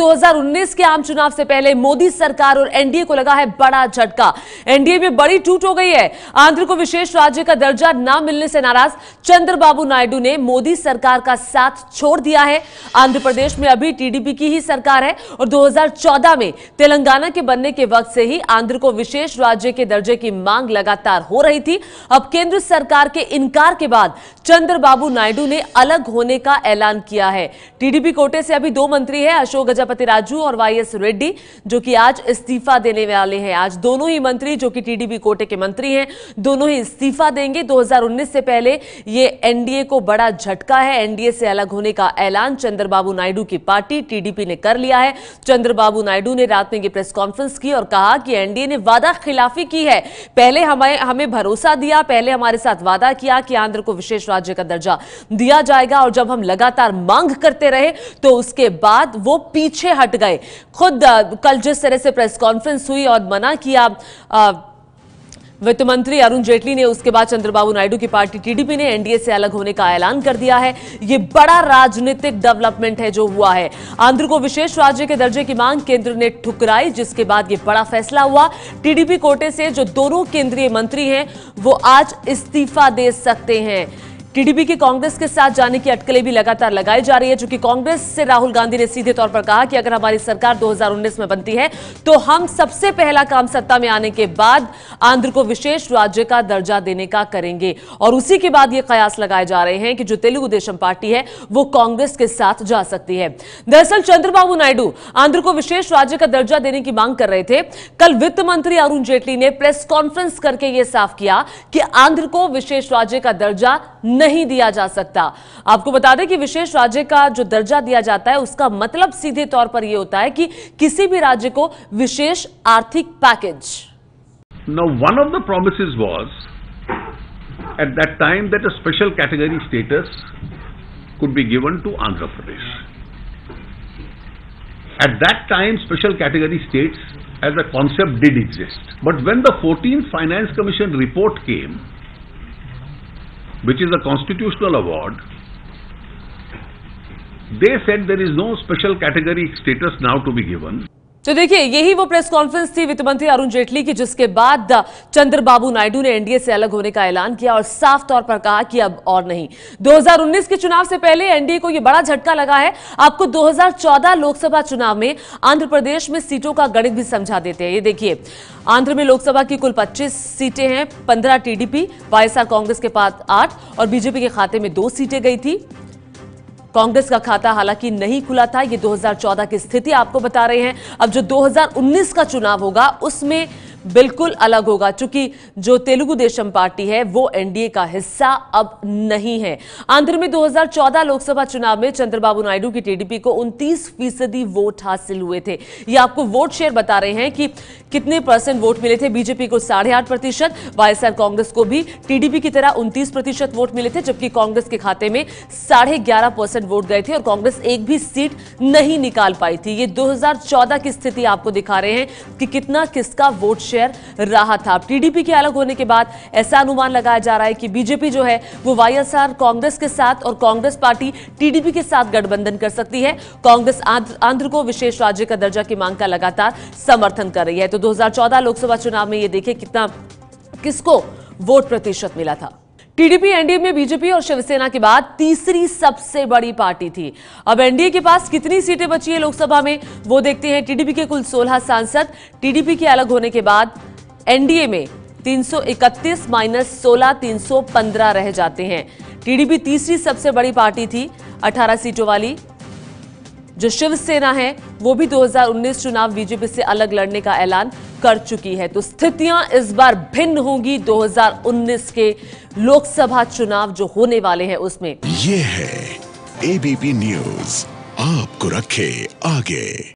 2019 के आम चुनाव से पहले मोदी सरकार और एनडीए को लगा है बड़ा झटका एनडीए में बड़ी टूट हो गई है आंध्र को विशेष राज्य का दर्जा न मिलने से नाराज चंद्रबाबू नायडू ने मोदी सरकार का साथ छोड़ दिया है आंध्र प्रदेश में अभी टीडीपी की ही सरकार है और 2014 में तेलंगाना के बनने के वक्त से ही आंध्र को विशेष राज्य के दर्जे की मांग लगातार हो रही थी अब केंद्र सरकार के इनकार के बाद चंद्रबाबू नायडू ने अलग होने का ऐलान किया है टीडीपी कोटे से अभी दो मंत्री है अशोक गजप चपति राजू और वाईएस रेड्डी जो कि आज इस्तीफा देने वाले हैं आज दोनों ही मंत्री जो कि टीडीपी कोटे के मंत्री हैं दोनों ही इस्तीफा देंगे 2019 से पहले ये एनडीए को बड़ा झटका है एनडीए से अलग होने का ऐलान चंद्रबाबू नायडू की पार्टी टीडीपी ने कर लिया है चंद्रबाबू नायडू ने रात में ये प्रेस कॉन्फ्रेंस की और कहा कि एनडीए ने वादा खिलाफी की है पहले हमें हमें भरोसा दिया पहले हमारे साथ वादा किया कि आंध्र को विशेष राज्य का दर्जा दिया जाएगा और जब हम लगातार मांग करते रहे तो उसके बाद वो पीछे पीछे हट गए खुद कल जिस तरह से प्रेस कॉन्फ्रेंस हुई और मना किया आ, वित्त मंत्री अरुण जेटली ने उसके बाद चंद्रबाबू नायडू की पार्टी टीडीपी ने एनडीए से अलग होने का ऐलान कर दिया है ये बड़ा राजनीतिक डेवलपमेंट है जो हुआ है आंध्र को विशेष राज्य के दर्जे की मांग केंद्र ने ठुकराई जिसके बाद ये बड़ा फैसला हुआ टीडीपी कोटे से जो दोनों केंद्रीय मंत्री हैं वो आज इस्तीफा दे सकते हैं टीडीपी के कांग्रेस के साथ जाने की अटकलें भी लगातार लगाई जा रही है चूंकि कांग्रेस से राहुल गांधी ने सीधे तौर पर कहा कि अगर हमारी सरकार 2019 में बनती है तो हम सबसे पहला काम सत्ता में आने के बाद आंध्र को विशेष राज्य का दर्जा देने का करेंगे और उसी के बाद ये कयास लगाए जा रहे हैं कि जो तेलुगु देशम पार्टी है वो कांग्रेस के साथ जा सकती है दरअसल चंद्रबाबू नायडू आंध्र को विशेष राज्य का दर्जा देने की मांग कर रहे थे कल वित्त मंत्री अरुण जेटली ने प्रेस कॉन्फ्रेंस करके ये साफ किया कि आंध्र को विशेष राज्य का दर्जा नहीं दिया जा सकता आपको बता दें कि विशेष राज्य का जो दर्जा दिया जाता है उसका मतलब सीधे तौर पर यह होता है कि किसी भी राज्य को विशेष आर्थिक package one of the promise was at that time that a special category status could be given to Andhra Pradesh at that time special category state as a concept did exist but when the fourteen finance commission report came which is a constitutional award, they said there is no special category status now to be given. तो देखिए यही वो press conference थी वित्त मंत्री अरुण जेटली की जिसके बाद चंद्रबाबू नायडू ने एनडीए से अलग होने का ऐलान किया और साफ तौर पर कहा कि अब और नहीं 2019 के चुनाव से पहले एनडीए को यह बड़ा झटका लगा है आपको 2014 लोकसभा चुनाव में आंध्र प्रदेश में सीटों का गणित भी समझा देते हैं ये देखिए आंध्र में लोकसभा की कुल पच्चीस सीटें हैं पंद्रह टीडीपी वाईएसआर कांग्रेस के पास आठ और बीजेपी के खाते में दो सीटें गई थी कांग्रेस का खाता हालांकि नहीं खुला था ये 2014 की स्थिति आपको बता रहे हैं अब जो 2019 का चुनाव होगा उसमें बिल्कुल अलग होगा चूंकि जो तेलुगु देशम पार्टी है वो एनडीए का हिस्सा अब नहीं है आंध्र में 2014 लोकसभा चुनाव में चंद्रबाबू नायडू की टीडीपी को उनतीस फीसदी वोट हासिल हुए थे ये आपको वोट शेयर बता रहे हैं कि कितने परसेंट वोट मिले थे बीजेपी को साढ़े आठ प्रतिशत वाईएसआर कांग्रेस को भी टीडीपी की तरह उनतीस प्रतिशत वोट मिले थे जबकि कांग्रेस के खाते में साढ़े ग्यारह परसेंट वोट गए थे और कांग्रेस एक भी सीट नहीं निकाल पाई थी ये 2014 की स्थिति आपको दिखा रहे हैं कि कितना किसका वोट शेयर रहा था टीडीपी के अलग होने के बाद ऐसा अनुमान लगाया जा रहा है कि बीजेपी जो है वो वाईएसआर कांग्रेस के साथ और कांग्रेस पार्टी टीडीपी के साथ गठबंधन कर सकती है कांग्रेस आंध्र को विशेष राज्य का दर्जा की मांग का लगातार समर्थन कर रही है तो दो लोकसभा चुनाव में यह देखे कितना किसको वोट प्रतिशत मिला था टीडीपी एनडीए में बीजेपी और शिवसेना के बाद तीसरी सबसे बड़ी पार्टी थी अब एनडीए के पास कितनी सीटें बची है लोकसभा में वो देखते हैं टीडीपी के कुल 16 सांसद टीडीपी के अलग होने के बाद एनडीए में 331 माइनस 16 315 रह जाते हैं टीडीपी तीसरी सबसे बड़ी पार्टी थी 18 सीटों वाली जो शिवसेना है वो भी 2019 चुनाव बीजेपी से अलग लड़ने का ऐलान कर चुकी है तो स्थितियां इस बार भिन्न होंगी 2019 के लोकसभा चुनाव जो होने वाले हैं उसमें ये है एबीपी न्यूज आपको रखे आगे